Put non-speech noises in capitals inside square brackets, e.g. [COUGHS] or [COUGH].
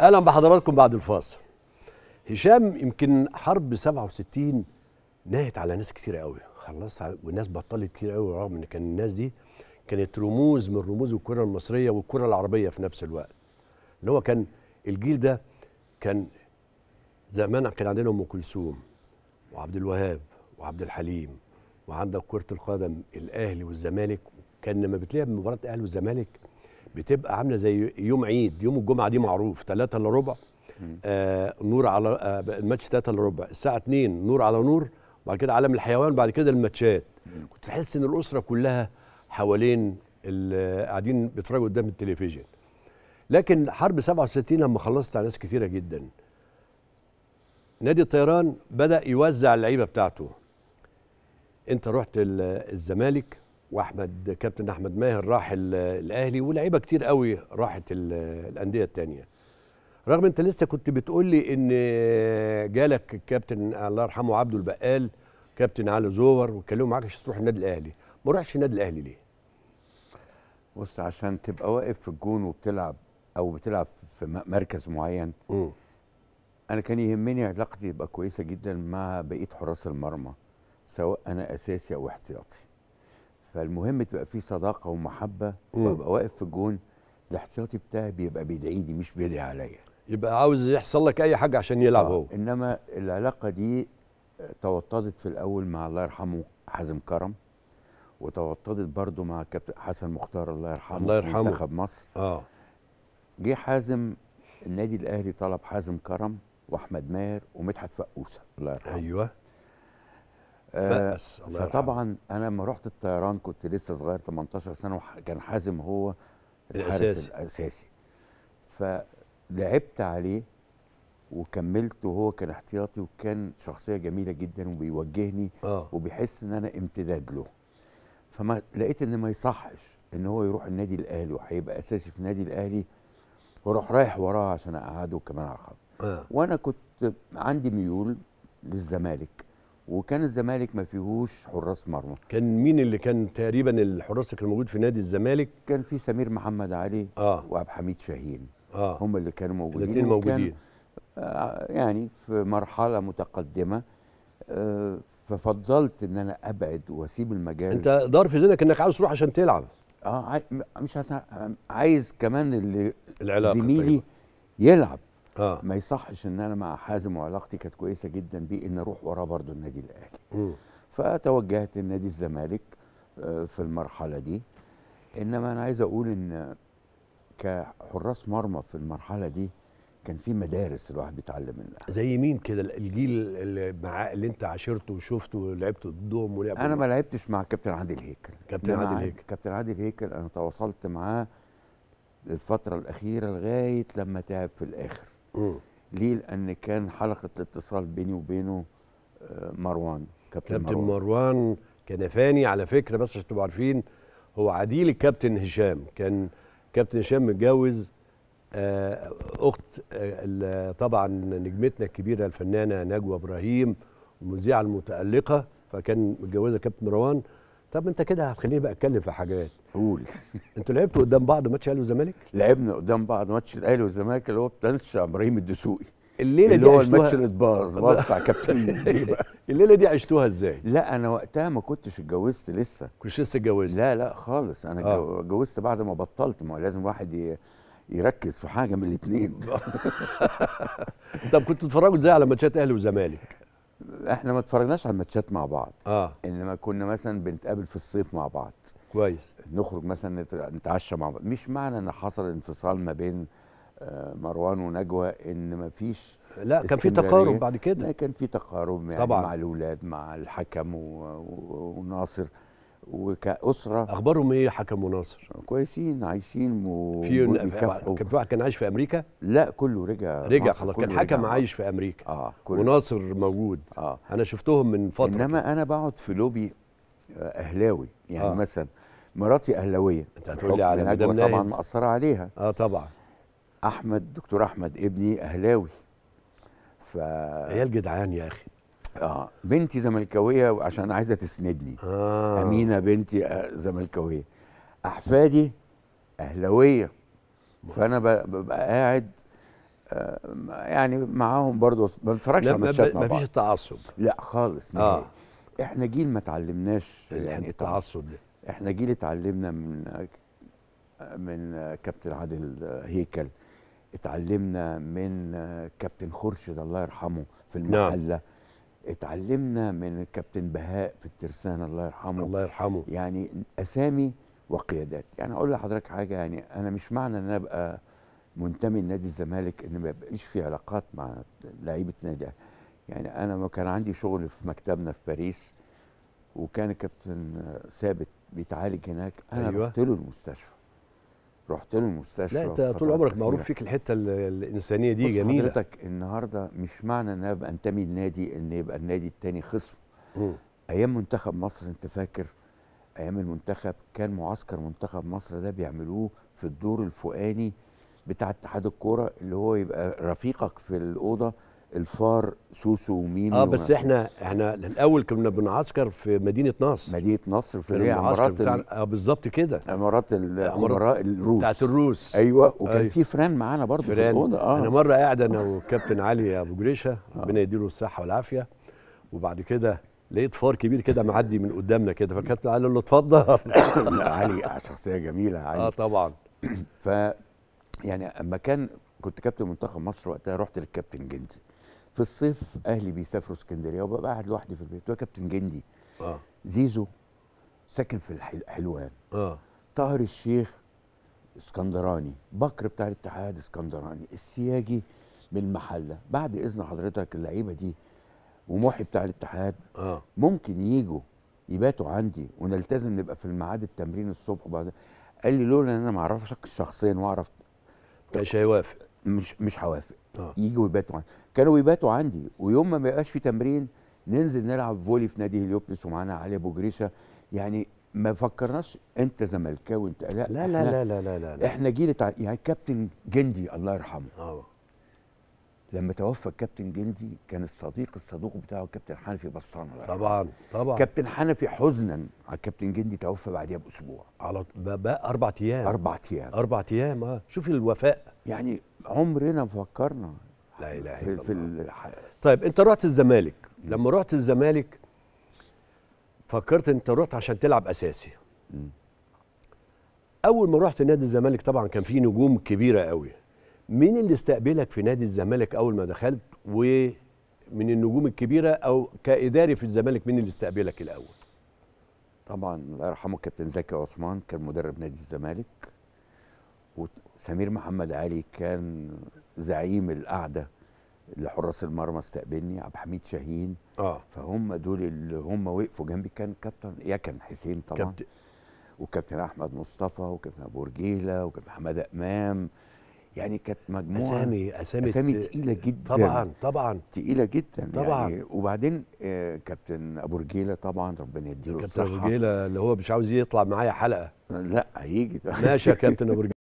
اهلا بحضراتكم بعد الفاصل هشام يمكن حرب 67 نهت على ناس كتير قوي خلصت والناس بطلت كتير قوي رغم ان كان الناس دي كانت رموز من رموز الكره المصريه والكره العربيه في نفس الوقت اللي هو كان الجيل ده كان زمان كان عندنا ام كلثوم وعبد الوهاب وعبد الحليم وعندك كره القدم الاهلي والزمالك كان لما بتلعب مباراه الاهلي والزمالك بتبقى عامله زي يوم عيد يوم الجمعه دي معروف 3 الا ربع آه نور على آه الماتش 3 الا ربع الساعه 2 نور على نور وبعد كده عالم الحيوان بعد كده الماتشات كنت تحس ان الاسره كلها حوالين آه، قاعدين بيتفرجوا قدام التلفزيون لكن حرب 67 لما خلصت على ناس كثيره جدا نادي الطيران بدا يوزع اللعيبه بتاعته انت رحت آه، الزمالك واحمد كابتن احمد ماهر راح الاهلي ولاعيبه كتير قوي راحت الانديه الثانيه رغم انت لسه كنت بتقول لي ان جالك الكابتن الله يرحمه عبده البقال كابتن علي زوهر واتكلموا معاك عشان تروح النادي الاهلي ما رحتش النادي الاهلي ليه بص عشان تبقى واقف في الجون وبتلعب او بتلعب في مركز معين م. انا كان يهمني علاقتي تبقى كويسه جدا مع بقيه حراس المرمى سواء انا اساسي او احتياطي فالمهم تبقى في صداقه ومحبه وابقى واقف في الجون الاحتياطي بتاعي بيبقى بيدعي لي مش بيدعي عليا يبقى عاوز يحصل لك اي حاجه عشان يلعب آه، هو انما العلاقه دي توطدت في الاول مع الله يرحمه حازم كرم وتوطدت برضه مع كابتن حسن مختار الله يرحمه الله يرحمه منتخب مصر اه جه حازم النادي الاهلي طلب حازم كرم واحمد ماهر ومدحت فقوسه الله يرحمه ايوه فأس آه، الله فطبعا انا لما رحت الطيران كنت لسه صغير 18 سنه وكان حازم هو الاساسي الاساسي فلعبت عليه وكملت وهو كان احتياطي وكان شخصيه جميله جدا وبيوجهني آه. وبيحس ان انا امتداد له فما لقيت ان ما يصحش ان هو يروح النادي الاهلي وهيبقى اساسي في النادي الاهلي واروح رايح وراه عشان اقعده كمان على الخط آه. وانا كنت عندي ميول للزمالك وكان الزمالك ما فيهوش حراس مرمى كان مين اللي كان تقريبا الحراس اللي كان موجود في نادي الزمالك كان في سمير محمد علي اه وعبد الحميد شاهين اه هم اللي كانوا موجودين الاثنين موجودين آه يعني في مرحله متقدمه آه ففضلت ان انا ابعد واسيب المجال انت دار في ذهنك انك عاوز تروح عشان تلعب اه عاي... مش عايز كمان اللي العلاقه زميلي طيب. يلعب آه. ما يصحش ان انا مع حازم وعلاقتي كانت كويسه جدا بيه ان اروح وراه برضه النادي الاهلي م. فتوجهت لنادي الزمالك آه، في المرحله دي انما انا عايز اقول ان كحراس مرمى في المرحله دي كان في مدارس الواحد بيتعلم منها زي مين كده الجيل اللي معاه اللي انت عاشرته وشفته ولعبت ضدهم ولعب انا ما لعبتش مع كابتن عادل هيكل كابتن عادل هيكل كابتن عادل هيكل انا تواصلت معاه الفتره الاخيره لغايه لما تعب في الاخر ليه لان كان حلقه الاتصال بيني وبينه آه، مروان كابتن, كابتن مروان, مروان كنفاني على فكره بس عشان تبقوا عارفين هو عديل الكابتن هشام كان كابتن هشام متجوز آه، اخت آه، طبعا نجمتنا الكبيره الفنانه نجوى ابراهيم المذيعه المتالقه فكان متجوزها كابتن مروان طب انت كده هتخليني بقى اتكلم في حاجات قول [LAUGHS] انتوا لعبتوا قدام بعض ماتش الاهلي والزمالك؟ لعبنا قدام بعض ماتش الاهلي والزمالك اللي هو بتاع ابراهيم الدسوقي الليله اللي دي هو الماتش اللي اتباظ باظ بتاع كابتن [LAUGHS] الليله دي عشتوها ازاي؟ لا انا وقتها ما كنتش اتجوزت لسه كنتش لسه اتجوزت لا لا خالص انا آه. اتجوزت بعد ما بطلت ما هو لازم واحد ي... يركز في حاجه من الاثنين [LAUGHS] طب كنتوا تتفرجوا ازاي على ماتشات اهلي وزمالك؟ احنا ما اتفرجناش على الماتشات مع بعض اه انما كنا مثلا بنتقابل في الصيف مع بعض كويس نخرج مثلا نتعشى مع بعض مش معنى ان حصل انفصال ما بين آه، مروان ونجوى ان ما فيش لا كان في تقارب بعد كده كان في تقارب يعني طبعا مع الاولاد مع الحكم وناصر وكأسرة أخبارهم إيه حكم وناصر؟ كويسين عايشين و في كان في واحد كان عايش في أمريكا؟ لا كله رجع رجع خلاص كان حكم رجع عايش في أمريكا آه كله. وناصر موجود آه أنا شفتهم من فترة إنما أنا بقعد في لوبي آه، أهلاوي يعني آه. مثلا مراتي أهلاوية أنت هتقول لي على طبعا مأثرة عليها آه طبعا أحمد دكتور أحمد ابني أهلاوي ف عيال جدعان يا أخي اه بنتي زملكاويه عشان عايزه تسندني آه. امينه بنتي آه، زملكاويه احفادي اهلاويه فانا ببقى قاعد آه، يعني معاهم برضو ما بنتفرجش على ماتشات مع بعض مفيش التعصب لا خالص آه. احنا جيل ما اتعلمناش يعني التعصب ده احنا جيل اتعلمنا من آه، من كابتن عادل هيكل اتعلمنا من كابتن خورشيد الله يرحمه في نعم. المحله نعم. اتعلمنا من الكابتن بهاء في الترسانة الله يرحمه الله يرحمه يعني اسامي وقيادات يعني اقول لحضرتك حاجه يعني انا مش معنى ان انا ابقى منتمي لنادي الزمالك ان ما يبقاش في علاقات مع لعيبه نادي يعني انا كان عندي شغل في مكتبنا في باريس وكان الكابتن ثابت بيتعالج هناك انا أيوة. رحت له المستشفى رحت له المستشفى لا انت طول عمرك معروف فيك الحته الانسانيه دي جميله حضرتك النهارده مش معنى ان انا ابقى انتمي لنادي ان يبقى النادي الثاني خصم ايام منتخب مصر انت فاكر ايام المنتخب كان معسكر منتخب مصر ده بيعملوه في الدور الفوقاني بتاع اتحاد الكوره اللي هو يبقى رفيقك في الاوضه الفار سوسو ومين اه بس احنا احنا الاول كنا بنعسكر في مدينه نصر مدينه نصر في, في عمارات اه بالظبط كده عمارات الامراء الروس بتاعت الروس ايوه وكان أيوة. في فران معانا برضه في الاوضه اه انا مره قاعد انا وكابتن علي ابو جريشه آه. ربنا يديله الصحه والعافيه وبعد كده لقيت فار كبير كده معدي من قدامنا كده فالكابتن علي قال له اتفضل [COUGHS] علي شخصيه جميله علي اه طبعا [COUGHS] ف يعني اما كان كنت كابتن منتخب مصر وقتها رحت للكابتن جندي في الصيف اهلي بيسافروا اسكندريه وببقى قاعد لوحدي في البيت وكابتن جندي اه زيزو ساكن في حلوان اه طاهر الشيخ اسكندراني بكر بتاع الاتحاد اسكندراني السياجي من المحله بعد اذن حضرتك اللعيبه دي ومحي بتاع الاتحاد آه. ممكن يجوا يباتوا عندي ونلتزم نبقى في الميعاد التمرين الصبح وبعد قال لي لولا ان انا ما اعرفش شخصيا واعرف مش هيوافق مش مش هوافق آه. يجوا يباتوا عندي كانوا بيباتوا عندي ويوم ما يبقاش في تمرين ننزل نلعب فولي في نادي هليوبلس ومعانا علي ابو جريشه يعني ما فكرناش انت زملكاوي انت لا لا لا, لا لا لا لا لا احنا جيل يعني كابتن جندي الله يرحمه اه لما توفى الكابتن جندي كان الصديق الصدوق بتاعه الكابتن حنفي الله طبعا طبعا كابتن حنفي حزنا على الكابتن جندي توفى بعديها باسبوع على بقى اربع ايام اربع ايام اربع ايام اه شوف الوفاء يعني عمرنا ما فكرنا لا اله الا الله في طيب انت رحت الزمالك لما رحت الزمالك فكرت انت رحت عشان تلعب اساسي م. اول ما رحت نادي الزمالك طبعا كان في نجوم كبيره قوي مين اللي استقبلك في نادي الزمالك اول ما دخلت ومن النجوم الكبيره او كاداري في الزمالك مين اللي استقبلك الاول طبعا الله يرحمه كابتن زكي عثمان كان مدرب نادي الزمالك وسمير محمد علي كان زعيم القعده اللي حراس المرمى استقبلني عبد الحميد شاهين اه فهم دول اللي هم وقفوا جنبي كان كابتن يا كان حسين طبعا كابتن وكابتن احمد مصطفى وكابتن ابو رجيله وكابتن حماده امام يعني كانت مجموعه اسامي اسامي اسامي تقيله جدا طبعا طبعا تقيله جدا يعني. طبعا يعني وبعدين آه، كابتن ابو رجيله طبعا ربنا يديله الصحه كابتن ابو رجيله اللي هو مش عاوز يطلع معايا حلقه لا هيجي ماشي يا كابتن ابو رجيله